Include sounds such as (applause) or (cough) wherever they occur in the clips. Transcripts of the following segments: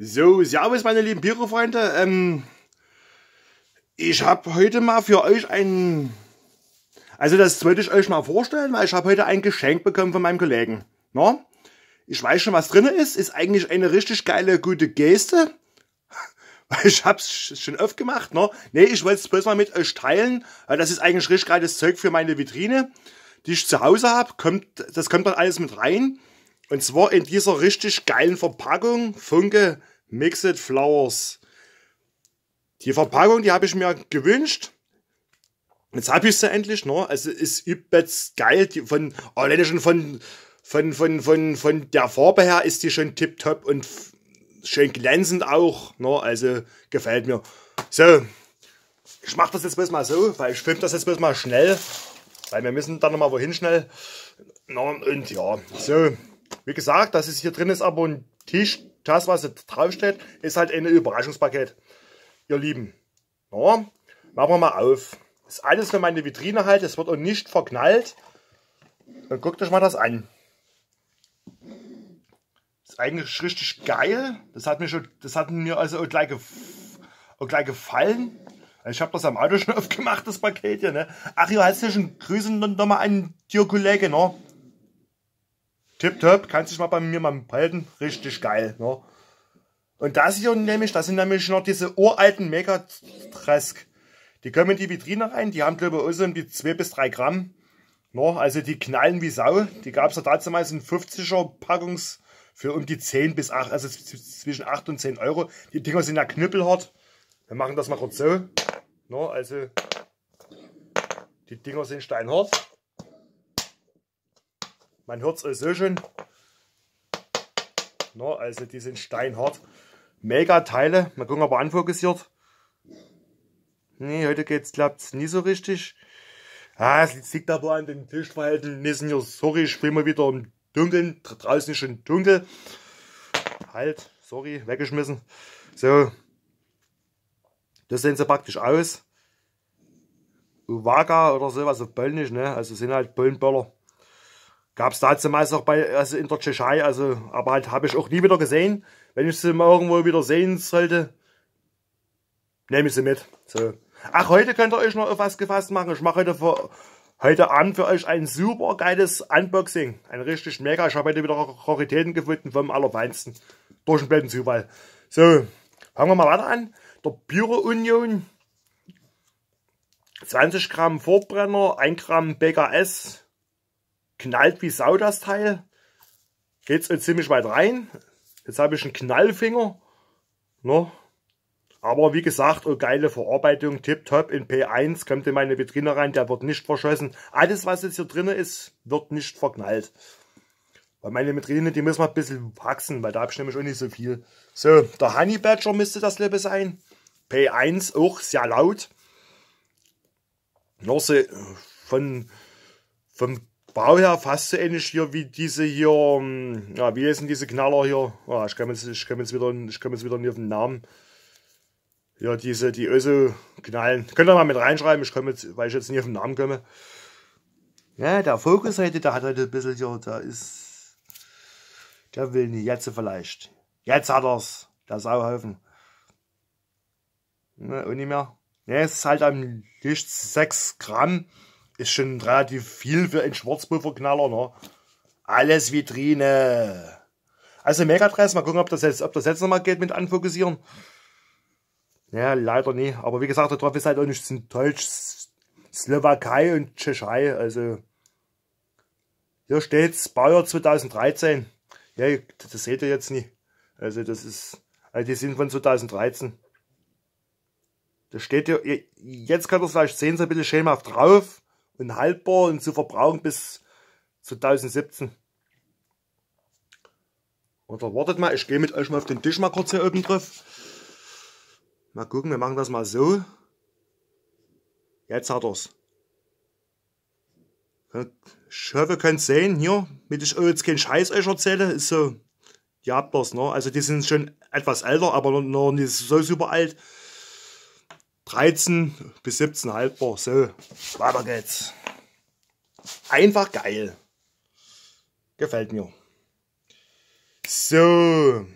So, servus meine lieben Bierofreunde. Ähm, ich habe heute mal für euch ein... Also das wollte ich euch mal vorstellen, weil ich habe heute ein Geschenk bekommen von meinem Kollegen. No? Ich weiß schon, was drin ist. Ist eigentlich eine richtig geile, gute Geste. (laughs) Weil ich hab's schon öft gemacht, ne? Nee, ich wollte es bloß mal mit euch teilen. Das ist eigentlich richtig geiles Zeug für meine Vitrine, die ich zu Hause habe. Kommt, das kommt dann alles mit rein. Und zwar in dieser richtig geilen Verpackung Funke Mixed Flowers. Die Verpackung, die habe ich mir gewünscht. Jetzt habe ich sie endlich, ne? Also ist übelst geil. Die von, alleine schon von, von, von, von, von der Farbe her ist die schon tipptopp und schön glänzend auch. Ne? Also gefällt mir. So, ich mache das jetzt bloß mal so, weil ich filme das jetzt bloß mal schnell. Weil wir müssen dann nochmal wohin schnell. Na, und ja, so. Wie gesagt, das ist hier drin ist aber ein Tisch. Das, was hier draufsteht, ist halt ein Überraschungspaket. Ihr Lieben. Ja, machen wir mal auf. Das ist alles für meine Vitrine halt. Es wird auch nicht verknallt. Dann guckt euch mal das an. Das ist eigentlich richtig geil. Das hat mir, schon, das hat mir also auch gleich, auch gleich gefallen. Also ich habe das am Auto schon (laughs) aufgemacht, das Paket hier. Ne? Ach ja, herzlichen Grüßen nochmal an dir Kollege. Ne? tipptopp, kannst dich mal bei mir mal halten, richtig geil. Ne? Und das hier nämlich, das sind nämlich noch diese uralten Megatresk. Die kommen in die Vitrine rein, die haben glaube ich also um die 2 bis 3 Gramm. Ne? Also die knallen wie Sau. Die gab es ja damals in 50er Packungs für um die 10 bis 8, also zwischen 8 und 10 Euro. Die Dinger sind ja knüppelhart. Wir machen das mal kurz so. Ne? Also die Dinger sind steinhart. Man hört es so schon. Na, also die sind steinhart. Mega Teile. Mal gucken, ob er anfokussiert. Nee, heute geht's, klappt's nie so richtig. Ah, es liegt aber an den Tischverhältnissen hier. Sorry, ich bin mal wieder im Dunkeln. Draußen ist schon dunkel. Halt, sorry, weggeschmissen. So. Das sehen sie praktisch aus. Uwaga oder sowas auf Polnisch, ne? Also sind halt Pollenböller. Gab es da zumeist auch bei, also in der Tschechei, also, aber halt habe ich auch nie wieder gesehen. Wenn ich sie mal irgendwo wieder sehen sollte, nehme ich sie mit. So. Ach, heute könnt ihr euch noch auf was gefasst machen. Ich mache heute, vor, heute Abend für euch ein super geiles Unboxing. Ein richtig mega. Ich habe heute wieder Raritäten gefunden vom Allerfeinsten. Durch den blöden Zufall. So, fangen wir mal weiter an. Der Büro Union. 20 Gramm Vorbrenner, 1 Gramm BKS, knallt wie Sau das Teil. Geht es ziemlich weit rein. Jetzt habe ich einen Knallfinger. Ne? Aber wie gesagt, oh, geile Verarbeitung, tipptopp in P1, kommt in meine Vitrine rein, der wird nicht verschossen. Alles, was jetzt hier drin ist, wird nicht verknallt. Weil meine Vitrine, die müssen wir ein bisschen wachsen, weil da habe ich nämlich auch nicht so viel. So, der Honey Badger müsste das Level sein. P1 auch sehr laut. Nur so äh, von, vom Bau her fast so ähnlich hier wie diese hier, ähm, ja, wie heißen diese Knaller hier? Ja, ah, ich komme jetzt, komm jetzt wieder, ich jetzt wieder nicht auf den Namen. Ja, diese, die Öse knallen. Könnt ihr mal mit reinschreiben, ich komme jetzt, weil ich jetzt nicht auf den Namen komme. Ja, der Fokus heute, der hat heute ein bisschen hier, da ist, der will nicht, jetzt vielleicht. Jetzt hat er's, der Sauhaufen. Ne, und nicht mehr. Ne, es ist halt am Licht 6 Gramm ist schon relativ viel für einen Schwarzpulverknaller, ne? Alles Vitrine. Also Megadress, mal gucken, ob das jetzt, ob das jetzt nochmal geht mit anfokussieren. Ja, leider nicht. Aber wie gesagt, der drauf ist halt auch nichts sind Deutsch, Slowakei und Tschechei. Also hier steht's, Baujahr 2013. Ja, das seht ihr jetzt nicht. Also das ist, also die sind von 2013. Das steht hier, jetzt kann das vielleicht sehen, so ein bisschen schämhaft drauf und haltbar und zu verbrauchen bis 2017. Oder wartet mal, ich gehe mit euch mal auf den Tisch mal kurz hier oben drauf. Mal gucken, wir machen das mal so. Jetzt hat er's. Ich hoffe, ihr könnt sehen, hier, damit ich jetzt keinen Scheiß euch erzähle, ist so, ihr habt das, ne? Also die sind schon etwas älter, aber noch nicht so super alt. 13 bis 17 haltbar. So, weiter geht's. Einfach geil. Gefällt mir. So.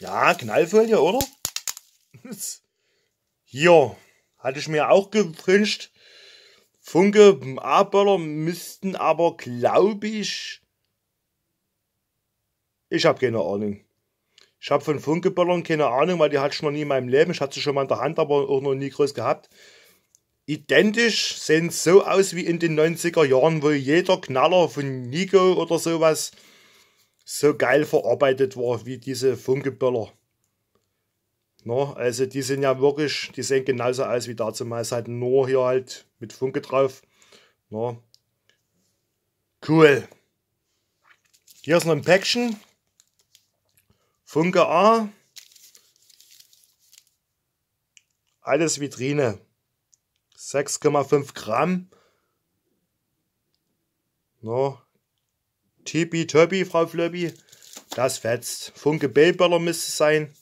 Ja, Knallfolie, oder? (laughs) Hier. Hatte ich mir auch gewünscht. Funke A-Böller müssten aber, glaube ich... Ich habe keine Ahnung. Ich habe von Funkeböllern keine Ahnung, weil die hatte ich noch nie in meinem Leben. Ich hatte sie schon mal in der Hand, aber auch noch nie groß gehabt. Identisch sehen so aus wie in den 90er Jahren, wo jeder Knaller von Nico oder sowas so geil verarbeitet war, wie diese Funkeböller. No, also die sind ja wirklich, die sehen genauso aus wie dazumals, halt nur hier halt mit Funke drauf. No. Cool. Hier ist noch ein Päckchen, Funke A, alles Vitrine, 6,5 Gramm. No. Tipi Töppi, Frau Flöppi, das fetzt. Funke Bellböller müsste es sein.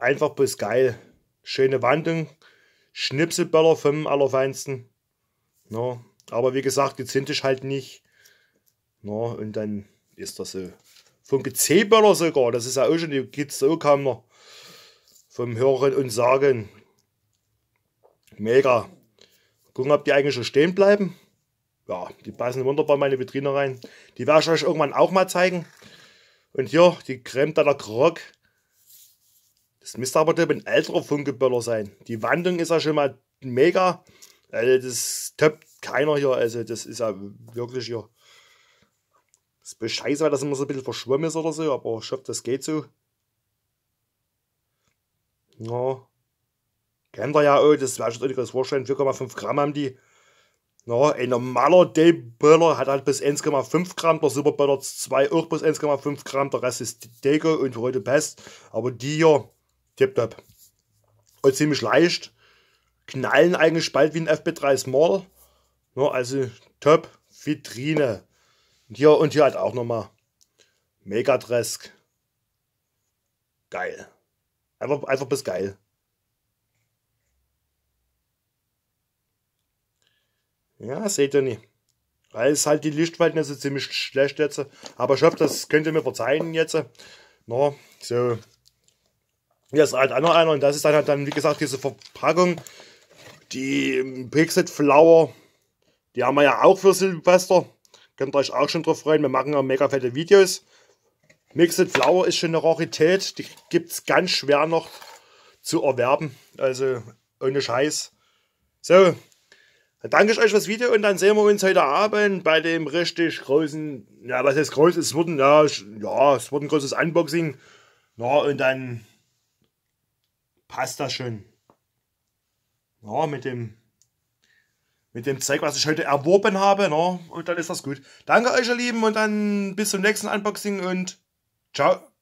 Einfach bis geil. Schöne Wandung. Schnipselböller vom Allerfeinsten. No. Aber wie gesagt, die sind ich halt nicht. No. Und dann ist das so vom Gezäbeler sogar, das ist ja auch schon, die Kids so kam noch vom Hören und Sagen. Mega. Gucken, ob die eigentlich schon stehen bleiben. Ja, die passen wunderbar in meine Vitrine rein. Die werde ich euch irgendwann auch mal zeigen. Und hier, die Creme de la Croque. Das müsste aber ein älterer Funkeböller sein. Die Wandung ist ja schon mal mega. Also das toppt keiner hier. Also das ist ja wirklich hier das ist bescheiße, weil das immer so ein bisschen verschwommen ist oder so, aber ich hoffe, das geht so. Ja. Kennt ihr ja auch, oh, das wäre schon das vorstellen, 4,5 Gramm haben die. Na, ein normaler Day-Böller hat halt bis 1,5 Gramm, der Superböller 2 auch bis 1,5 Gramm, der Rest ist Deko und heute passt. Aber die hier, tipptopp. Und ziemlich leicht. Knallen eigentlich bald wie ein FB3 Small. Na, also top. Vitrine. Hier und hier halt auch nochmal. Megadresk. Geil. Einfach, einfach bis geil. Ja, seht ihr nicht. Weil es halt die Lichtverhältnisse ziemlich schlecht jetzt. Aber ich hoffe, das könnt ihr mir verzeihen jetzt. No, so. Hier ist halt auch noch einer und das ist dann halt dann, wie gesagt, diese Verpackung. Die Pixel Flower. Die haben wir ja auch für Silvester. Könnt ihr euch auch schon drauf freuen. Wir machen auch mega fette Videos. Mixed Flower ist schon eine Rarität. Die gibt es ganz schwer noch zu erwerben. Also ohne Scheiß. So, dann danke ich euch fürs Video und dann sehen wir uns heute Abend bei dem richtig großen, ja was heißt groß, es wurde ein, ja, ja, ein großes Unboxing. Ja, und dann passt das schon. Ja, mit dem mit dem Zeug, was ich heute erworben habe. Ne? Und dann ist das gut. Danke euch, ihr Lieben, und dann bis zum nächsten Unboxing und ciao.